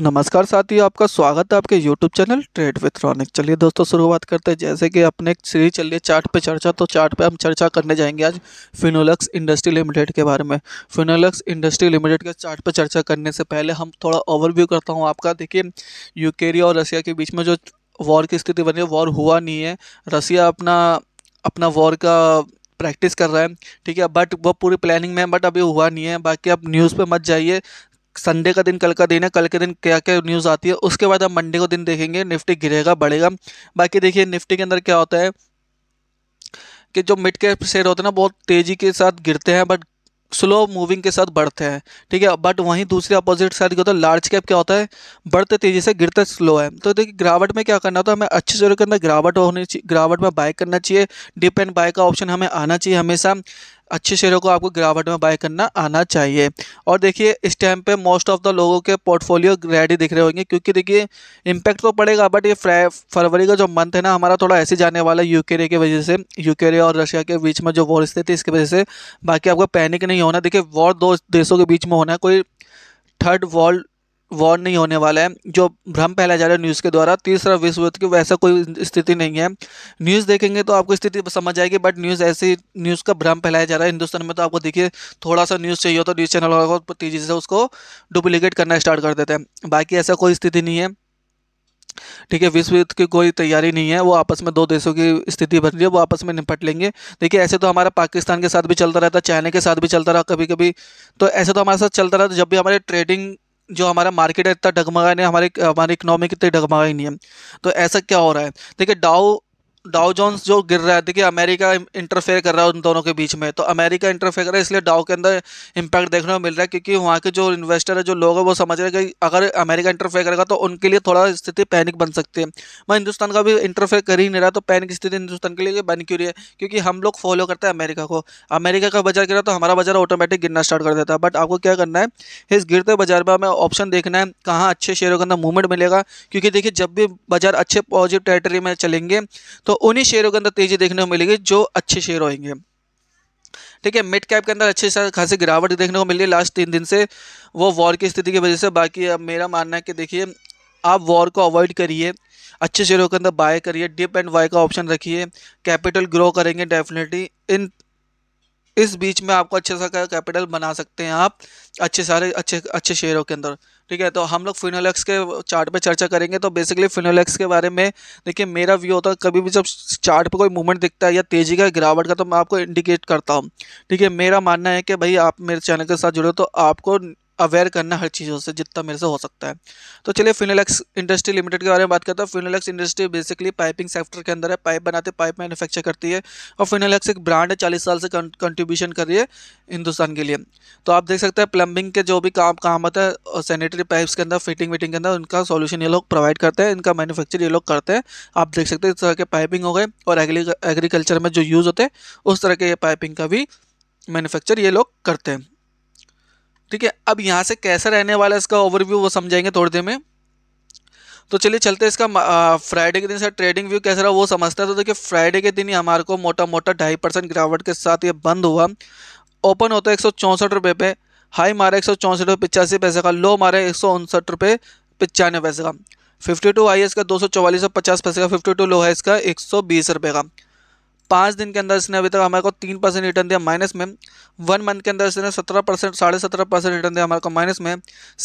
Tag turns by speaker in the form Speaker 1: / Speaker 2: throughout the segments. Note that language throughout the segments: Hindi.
Speaker 1: नमस्कार साथियों आपका स्वागत है आपके YouTube channel trade with Ronik चलिए दोस्तों शुरुआत करते हैं जैसे कि अपने सीरीज चलिए चार्ट पे चर्चा तो चार्ट पे हम चर्चा करने जाएंगे आज फिनोलक्स इंडस्ट्री लिमिटेड के बारे में फिनोलक्स इंडस्ट्री लिमिटेड के चार्ट पे चर्चा करने से पहले हम थोड़ा ओवरव्यू करता हूँ आपका देखिए यूकेरिया और रसिया के बीच में जो वॉर की स्थिति बनी है वॉर हुआ नहीं है रसिया अपना अपना वॉर का प्रैक्टिस कर रहा है ठीक है बट वो पूरी प्लानिंग में है बट अभी हुआ नहीं है बाकी आप न्यूज़ पे मत जाइए संडे का दिन कल का दिन है कल के दिन क्या क्या न्यूज़ आती है उसके बाद हम मंडे को दिन देखेंगे निफ्टी गिरेगा बढ़ेगा बाकी देखिए निफ्टी के अंदर क्या होता है कि जो मिड कैप शेयर होते हैं ना बहुत तेज़ी के साथ गिरते हैं बट स्लो मूविंग के साथ बढ़ते हैं ठीक है बट वहीं दूसरे अपोजिट साइड क्या होता है लार्ज कैप क्या होता है बढ़ते तेज़ी से गिरते स्लो है तो देखिए गिरावट में क्या करना होता तो है हमें अच्छे शेयर के अंदर गिरावट होनी चाहिए गिरावट में बाय करना चाहिए डिप एंड बाय का ऑप्शन हमें आना चाहिए हमेशा अच्छे शेयरों को आपको गिरावट में बाय करना आना चाहिए और देखिए इस टाइम पे मोस्ट ऑफ द लोगों के पोर्टफोलियो रेडी दिख रहे होंगे क्योंकि देखिए इम्पैक्ट तो पड़ेगा बट ये फरवरी का जो मंथ है ना हमारा थोड़ा ऐसे जाने वाला है यूकेरे की वजह से यूकेरे और रशिया के बीच में जो वॉर स्थिति इसकी वजह से बाकी आपको पैनिक नहीं होना देखिए वॉर दो देशों के बीच में होना कोई थर्ड वर्ल्ड वॉर नहीं होने वाला है जो भ्रम फैलाया जा रहा है न्यूज़ के द्वारा तीसरा विश्व युद्ध की वैसा कोई स्थिति नहीं है न्यूज़ देखेंगे तो आपको स्थिति समझ आएगी बट न्यूज़ ऐसी न्यूज़ का भ्रम फैलाया जा रहा है हिंदुस्तान में तो आपको देखिए थोड़ा सा न्यूज़ चाहिए हो तो न्यूज़ चैनल वालों को तेज़ी से उसको डुप्लीकेट करना स्टार्ट कर देते हैं बाकी ऐसा कोई स्थिति नहीं है ठीक है विश्व युद्ध की कोई तैयारी नहीं है वो आपस में दो देशों की स्थिति बन रही है वो आपस में निपट लेंगे देखिए ऐसे तो हमारा पाकिस्तान के साथ भी चलता रहता चाइना के साथ भी चलता रहा कभी कभी तो ऐसे तो हमारे साथ चलता रहा तो जब भी हमारे ट्रेडिंग जो हमारा मार्केट है इतना डगमगा नहीं हमारे हमारी इकनॉमी इतनी डगमगा ही नहीं है तो ऐसा क्या हो रहा है देखिए डाओ डाउ जोन्स जो गिर रहा है देखिए अमेरिका इंटरफेयर कर रहा है उन दोनों के बीच में तो अमेरिका इंटरफेयर कर रहा है इसलिए डाउ के अंदर इंपैक्ट देखने को मिल रहा है क्योंकि वहाँ के जो इन्वेस्टर है जो लोग हैं वो समझ रहे हैं कि अगर अमेरिका इंटरफेयर करेगा तो उनके लिए थोड़ा स्थिति पैनिक बन सकती है मैं हिंदुस्तान का भी इंटरफेयर कर ही नहीं रहा तो पैनिक स्थिति हिंदुस्तान के लिए बन क्यों रही है क्योंकि हम लोग फॉलो करते हैं अमेरिका को अमेरिका का बाजार गिरा तो हमारा बाजार ऑटोमेटिक गिरना स्टार्ट कर देता है बट आपको क्या करना है इस गिरते बाजार में हमें ऑप्शन देखना है कहाँ अच्छे शेयरों के अंदर मूवमेंट मिलेगा क्योंकि देखिए जब भी बाजार अच्छे पॉजिटिव टेरेटरी में चलेंगे तो उन्हीं शेयरों के अंदर तेजी देखने को मिलेगी जो अच्छे शेयर होंगे ठीक है मिड कैप के अंदर अच्छे खासी गिरावट देखने को मिल रही है लास्ट तीन दिन से वो वॉर की स्थिति की वजह से बाकी अब मेरा मानना है कि देखिए आप वॉर को अवॉइड करिए अच्छे शेयरों के अंदर बाय करिए डिप एंड वाई का ऑप्शन रखिए कैपिटल ग्रो करेंगे डेफिनेटली इन इस बीच में आपको अच्छे सा कैपिटल बना सकते हैं आप अच्छे सारे अच्छे अच्छे शेयरों के अंदर ठीक है तो हम लोग फिनोलेक्स के चार्ट पे चर्चा करेंगे तो बेसिकली फिनोलेक्स के बारे में देखिए मेरा व्यू होता है कभी भी जब चार्ट पे कोई मूवमेंट दिखता है या तेज़ी का गिरावट का तो मैं आपको इंडिकेट करता हूँ ठीक है मेरा मानना है कि भाई आप मेरे चैनल के साथ जुड़े हो तो आपको अवेयर करना हर चीज़ों से जितना मेरे से हो सकता है तो चलिए फिनोलेक्स इंडस्ट्री लिमिटेड के बारे में बात करता हूँ Finolex industry basically piping sector के अंदर है पाइप बनाते पाइप मैन्युफैक्चर करती है और फिनोलेक्स एक ब्रांड है चालीस साल से कंट्रीब्यूशन कर रही है हिंदुस्तान के लिए तो आप देख सकते हैं प्लम्बिंग के जो भी काम काम आता है और सैनिटरी पाइप्स के अंदर फिटिंग विटिंग के अंदर उनका सोल्यूशन ये लोग प्रोवाइड करते हैं इनका मैनुफैक्चर ये लोग करते हैं आप देख सकते हैं इस तरह के पाइपिंग हो गए और एग्रीकल्चर में जो यूज़ होते हैं उस तरह के पाइपिंग का भी मैनुफैक्चर ये लोग करते हैं ठीक है अब यहाँ से कैसा रहने वाला इसका ओवरव्यू वो समझाएंगे थोड़ी देर में तो चलिए चलते इसका फ्राइडे के दिन सर ट्रेडिंग व्यू कैसा रहा वो समझता है तो देखिए फ्राइडे के दिन ही हमारे को मोटा मोटा ढाई परसेंट गिरावट के साथ ये बंद हुआ ओपन होता है एक सौ चौंसठ रुपये पे हाई मारा एक सौ चौंसठ रुपये पचासी पैसे का लो मारा एक सौ उनसठ रुपये पचानवे पैसे का फिफ्टी टू हाई है इसका दो सौ चौवालीस सौ पचास पैसे का फिफ्टी टू लो है इसका एक सौ बीस रुपये का पाँच दिन के अंदर इसने अभी तक हमारे को तीन परसेंट रिटर्न दिया माइनस में वन मंथ के अंदर इसने सत्रह परसेंट साढ़े सत्रह परसेंट रिटर्न दिया हमारे को माइनस में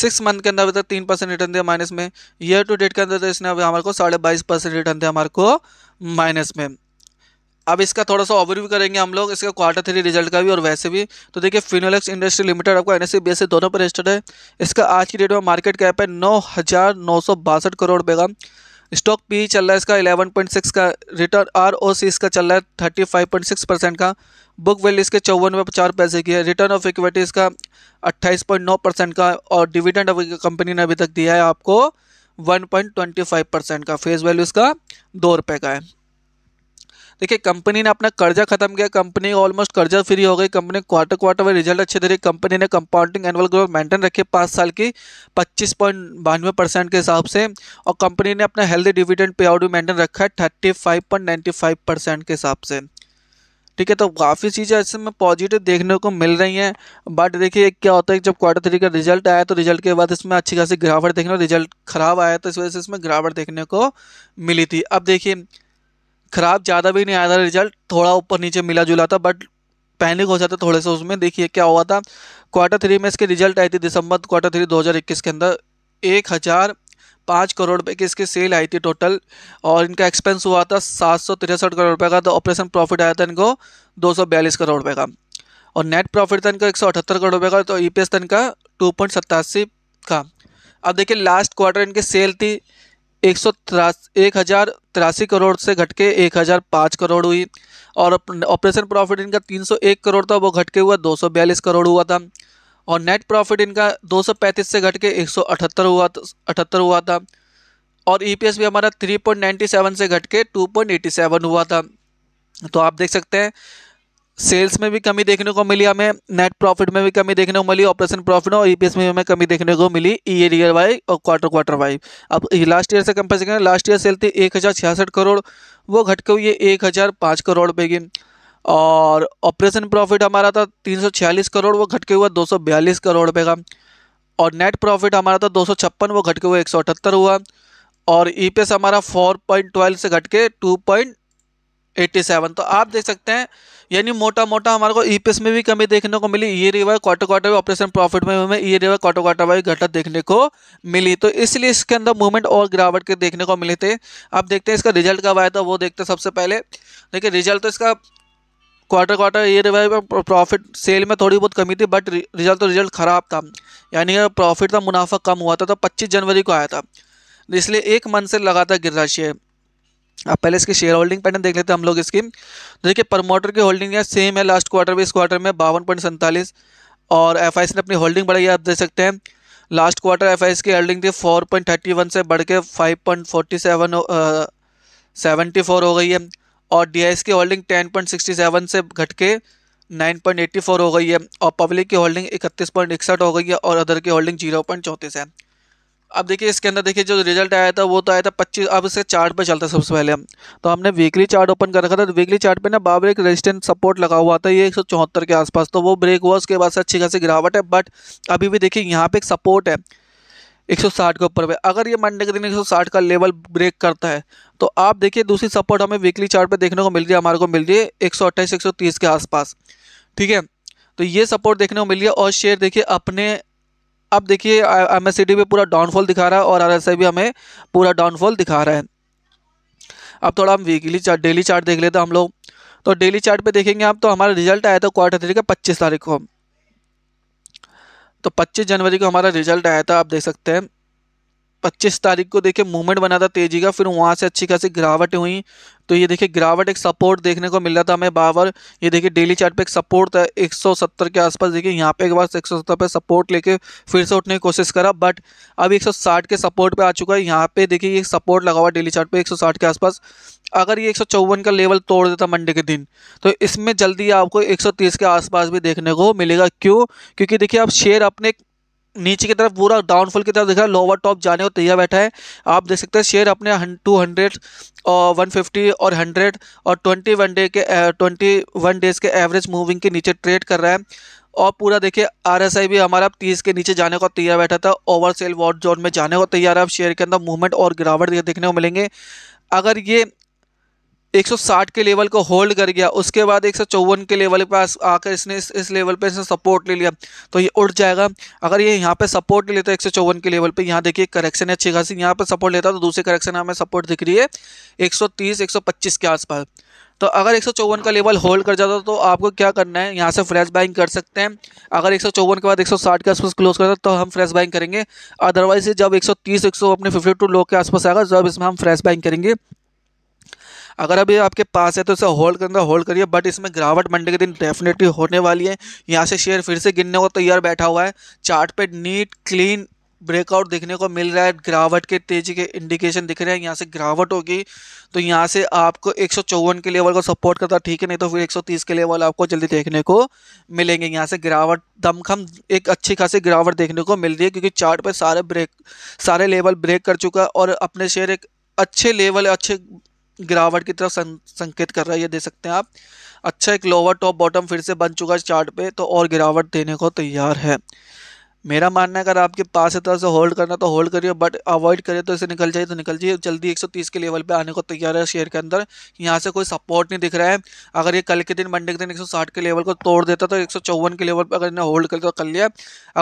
Speaker 1: सिक्स मंथ के अंदर अभी तक तीन परसेंट रिटर्न दिया माइनस में ईयर टू डेट के अंदर तो इसने अभी हमारे को साढ़े बाईस परसेंट रिटर्न दिया हमारे को माइनस में अब इसका थोड़ा सा ओवरव्यू करेंगे हम लोग इसका क्वार्टर थ्री रिजल्ट का भी और वैसे भी तो देखिए फिनोलेक्स इंडस्ट्री लिमिटेड आपको एन एस सी दोनों पर रजिस्टर्ड है इसका आज की डेट में मार्केट कैप है नौ हज़ार नौ सौ बासठ करोड़ रुपये का स्टॉक पी चल रहा है इसका 11.6 का रिटर्न आर ओ सी इसका चल रहा है 35.6 परसेंट का बुक वैल्यू इसके चौवन में चार पैसे की है रिटर्न ऑफ इक्विटी इसका 28.9 परसेंट का और डिविडेंड अभी कंपनी ने अभी तक दिया है आपको 1.25 परसेंट का फेस वैल्यू इसका दो रुपये का है देखिए कंपनी ने अपना कर्जा खत्म किया कंपनी ऑलमोस्ट कर्जा फ्री हो गई कंपनी क्वार्टर क्वार्टर में रिजल्ट अच्छे दे रही कंपनी ने कंपाउंडिंग एनुअल ग्रोथ मेंटेन रखी पाँच साल की पच्चीस पॉइंट बानवे परसेंट के हिसाब से और कंपनी ने अपना हेल्दी डिविडेंड पे आउट भी मेंटेन रखा है thirty five point ninety five percent के हिसाब से ठीक है तो काफ़ी चीज़ें ऐसे में पॉजिटिव देखने को मिल रही हैं बट देखिए क्या होता है जब क्वार्टर थ्री का रिजल्ट आया तो रिजल्ट के बाद इसमें अच्छी खासी गिरावट देखने को रिजल्ट खराब आया तो इस वजह से इसमें गिरावट देखने को मिली थी अब देखिए ख़राब ज़्यादा भी नहीं आया था रिजल्ट थोड़ा ऊपर नीचे मिला जुला था बट पैनिक हो जाता थोड़े से उसमें देखिए क्या हुआ था क्वार्टर थ्री में इसके रिजल्ट आई थी दिसंबर क्वार्टर थ्री 2021 के अंदर एक हज़ार पाँच करोड़ रुपए की इसकी सेल आई थी टोटल और इनका एक्सपेंस हुआ था सात सौ तिरसठ करोड़ रुपए का तो ऑपरेशन प्रॉफिट आया था इनको दो सौ बयालीस करोड़ रुपए का और नेट प्रॉफिट था इनका एक सौ अठहत्तर करोड़ रुपए का तो ई पी एस था इनका टू पॉइंट सत्तासी का अब देखिए लास्ट क्वार्टर इनकी सेल थी एक सौ एक हज़ार तिरासी करोड़ से घट के एक हज़ार पाँच करोड़ हुई और ऑपरेशन प्रॉफिट इनका तीन सौ एक करोड़ था वो घट के हुआ दो सौ बयालीस करोड़ हुआ था और नेट प्रॉफिट इनका दो सौ पैंतीस से घट के एक सौ अठहत्तर हुआ अठहत्तर हुआ था और ईपीएस e भी हमारा थ्री पॉइंट नाइन्टी सेवन से घट के टू पॉइंट एटी सेवन हुआ था तो आप देख सकते हैं सेल्स में भी कमी देखने को मिली हमें नेट प्रॉफिट में भी कमी देखने को मिली ऑपरेशन प्रॉफिट और ईपीएस में भी हमें कमी देखने को मिली ईयर ईयर वाइज और क्वार्टर क्वार्टर वाई अब लास्ट ईयर से कंपेयर करें लास्ट ईयर सेल थी एक हज़ार छियासठ करोड़ वो घट के हुई है एक हज़ार पाँच करोड़ पे की और ऑपरेशन प्रॉफिट हमारा था तीन सौ छियालीस करोड़ वो घटके हुआ दो सौ बयालीस करोड़ रुपये का और नेट प्रॉफिट हमारा था दो सौ छप्पन वो घटके हुए हुआ एक सौ अठहत्तर हुआ और ई पी एस हमारा फोर पॉइंट ट्वेल्व से घट के टू पॉइंट एट्टी सेवन तो आप देख सकते हैं यानी मोटा मोटा हमारे को ईपीएस e में भी कमी देखने को मिली ये रिवाय क्वार्टर क्वार्टर ऑपरेशन प्रॉफिट में हमें ये रिवाय क्वार्टर क्वार्टर वाई घटा देखने को मिली तो इसलिए इसके अंदर मूवमेंट और गिरावट के देखने को मिले थे अब देखते हैं इसका रिजल्ट कब आया था वो देखते हैं सबसे पहले देखिए रिजल्ट तो इसका क्वार्टर क्वार्टर ये रिवाय प्रॉफिट सेल में थोड़ी बहुत कमी थी बट रिजल्ट तो रिजल्ट ख़राब था यानी प्रॉफिट का मुनाफा कम हुआ था तो पच्चीस जनवरी को आया था इसलिए एक मंथ से लगातार गिर रहा शेयर अब पहले इसकी शेयर होल्डिंग पैटर्न देख लेते हैं हम लोग इसकी तो देखिए प्रमोटर की होल्डिंग है सेम है लास्ट क्वार्टर में इस क्वार्टर में बावन पॉइंट सैंतालीस और एफ ने अपनी होल्डिंग बढ़ाई आप देख सकते हैं लास्ट क्वार्टर एफ की होल्डिंग थी फोर पॉइंट थर्टी वन से बढ़ के five point forty seven seventy four हो गई है और डी की holding ten point sixty seven से घट के नाइन पॉइंट एट्टी फोर हो गई है और पब्लिक की होल्डिंग इकतीस पॉइंट इकसठ हो गई है और अदर की होल्डिंग जीरो पॉइंट चौंतीस है अब देखिए इसके अंदर देखिए जो रिजल्ट आया था वो तो आया था पच्चीस अब इसके चार्ट पे चलता सबसे पहले हम तो हमने वीकली चार्ट ओपन कर रखा था तो वीकली चार्ट पे ना बाबर एक रेजिस्टेंट सपोर्ट लगा हुआ था ये एक के आसपास तो वो ब्रेक हुआ उसके बाद से अच्छी खासी गिरावट है बट अभी भी देखिए यहाँ पर एक सपोर्ट है 160 के ऊपर पे अगर ये मंडे के दिन 160 का लेवल ब्रेक करता है तो आप देखिए दूसरी सपोर्ट हमें वीकली चार्ट पे देखने को मिल रही है हमारे को मिल रही है एक सौ के आसपास ठीक है तो ये सपोर्ट देखने को मिल गया और शेयर देखिए अपने अब देखिए एम एस भी पूरा डाउनफॉल दिखा रहा है और आर भी हमें पूरा डाउनफॉल दिखा रहा है अब थोड़ा हम वीकली चार्ट डेली चार्ट देख लेते हैं हम लोग तो डेली चार्ट पे देखेंगे आप तो हमारा रिजल्ट आया था क्वार्टर थ्री का पच्चीस तारीख को तो पच्चीस जनवरी को हमारा रिजल्ट आया था आप देख सकते हैं 25 तारीख को देखिए मूवमेंट बना था तेजी का फिर वहाँ से अच्छी खासी गिरावटें हुई तो ये देखिए गिरावट एक सपोर्ट देखने को मिल रहा था हमें बावर ये देखिए डेली चार्ट पे एक सपोर्ट था 170 के आसपास देखिए यहाँ पे एक बार 170 पे सपोर्ट लेके फिर से उठने की कोशिश करा बट अब 160 के सपोर्ट पे आ चुका है यहाँ पे देखिए ये सपोर्ट लगा हुआ डेली चार्ट पे 160 के आसपास अगर ये एक का लेवल तोड़ देता मंडे के दिन तो इसमें जल्दी आपको एक के आसपास भी देखने को मिलेगा क्यों क्योंकि देखिए आप शेयर अपने नीचे की तरफ पूरा डाउनफॉल की तरफ देखा लोअर टॉप जाने को तैयार बैठा है आप देख सकते हैं शेयर अपने टू हंड्रेड और वन फिफ्टी और हंड्रेड और ट्वेंटी वन डे के ट्वेंटी वन डेज़ के एवरेज मूविंग के नीचे ट्रेड कर रहा है और पूरा देखिए आरएसआई भी हमारा तीस के नीचे जाने को तैयार बैठा था ओवर सेल वॉट जोन में जाने को तैयार है अब शेयर के अंदर मूवमेंट और गिरावट देखने को मिलेंगे अगर ये 160 के लेवल को होल्ड कर गया उसके बाद एक के लेवल पास आकर इसने इस, इस लेवल पे इसने सपोर्ट ले लिया तो ये उठ जाएगा अगर ये यहाँ पे सपोर्ट ले लेता है एक के लेवल पे यहाँ देखिए करेक्शन है अच्छी खासी यहाँ पे सपोर्ट लेता तो दूसरे करेक्शन हमें सपोर्ट दिख रही है 130 125 के आसपास तो अगर एक का लेवल होल्ड कर जाता तो आपको क्या करना है यहाँ से फ्रेश बाइंग कर सकते हैं अगर एक के बाद साठ के आसपास क्लोज करता तो हम फ्रेश बाइंग करेंगे अदरवाइज जब एक सौ अपने टू लो के आसपास आएगा जब इसमें हम फ्रेश बाइंग करेंगे अगर अभी आपके पास है तो इसे होल्ड करना होल्ड करिए बट इसमें गिरावट मंडे के दिन डेफिनेटली होने वाली है यहाँ से शेयर फिर से गिनने को तैयार तो बैठा हुआ है चार्ट पे नीट क्लीन ब्रेकआउट देखने को मिल रहा है गिरावट के तेजी के इंडिकेशन दिख रहे हैं यहाँ से गिरावट होगी तो यहाँ से आपको एक के लेवल को सपोर्ट करता ठीक है नहीं तो फिर 130 के लेवल आपको जल्दी देखने को मिलेंगे यहाँ से गिरावट दमखम एक अच्छी खासी गिरावट देखने को मिल रही है क्योंकि चार्ट पे सारे ब्रेक सारे लेवल ब्रेक कर चुका है और अपने शेयर एक अच्छे लेवल अच्छे गिरावट की तरफ संकेत कर रहा है ये दे सकते हैं आप अच्छा एक लोअर टॉप बॉटम फिर से बन चुका है चार्ट पे तो और गिरावट देने को तैयार है मेरा मानना है अगर आपके पास है तो होल्ड करना तो होल्ड करिए बट अवॉइड करिए तो इसे निकल जाइए तो निकल जाइए जल्दी 130 के लेवल पे आने को तैयार है शेयर के अंदर यहाँ से कोई सपोर्ट नहीं दिख रहा है अगर ये कल के दिन मंडे के दिन 160 के लेवल को तोड़ देता तो एक के लेवल पर अगर इन्हें होल्ड कर तो कर लिया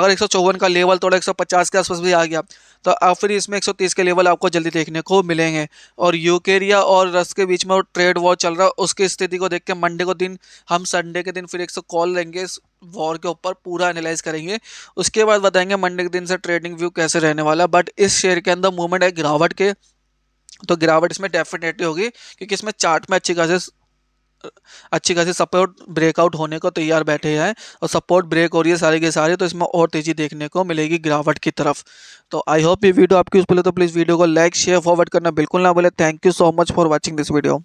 Speaker 1: अगर एक का लेवल तोड़ा एक के आसपास भी आ गया तो अब फिर इसमें एक के लेवल आपको जल्दी देखने को मिलेंगे और यूकेरिया और रस के बीच में ट्रेड वॉर चल रहा है उसकी स्थिति को देख के मंडे को दिन हम संडे के दिन फिर एक कॉल लेंगे वॉर के ऊपर पूरा एनालाइज करेंगे उसके बाद बताएंगे मंडे के दिन से ट्रेडिंग व्यू कैसे रहने वाला बट इस शेयर के अंदर मूवमेंट है गिरावट के तो गिरावट इसमें डेफिनेटली होगी क्योंकि इसमें चार्ट में अच्छी खासी अच्छी खासी सपोर्ट ब्रेकआउट होने को तैयार बैठे हैं और सपोर्ट ब्रेक हो रही है सारी के सारी तो इसमें और तेज़ी देखने को मिलेगी गिरावट की तरफ तो आई होप ये वीडियो आपकी उस बोले तो प्लीज़ वीडियो को लाइक शेयर फॉरवर्ड करना बिल्कुल ना बोले thank you so much for watching this video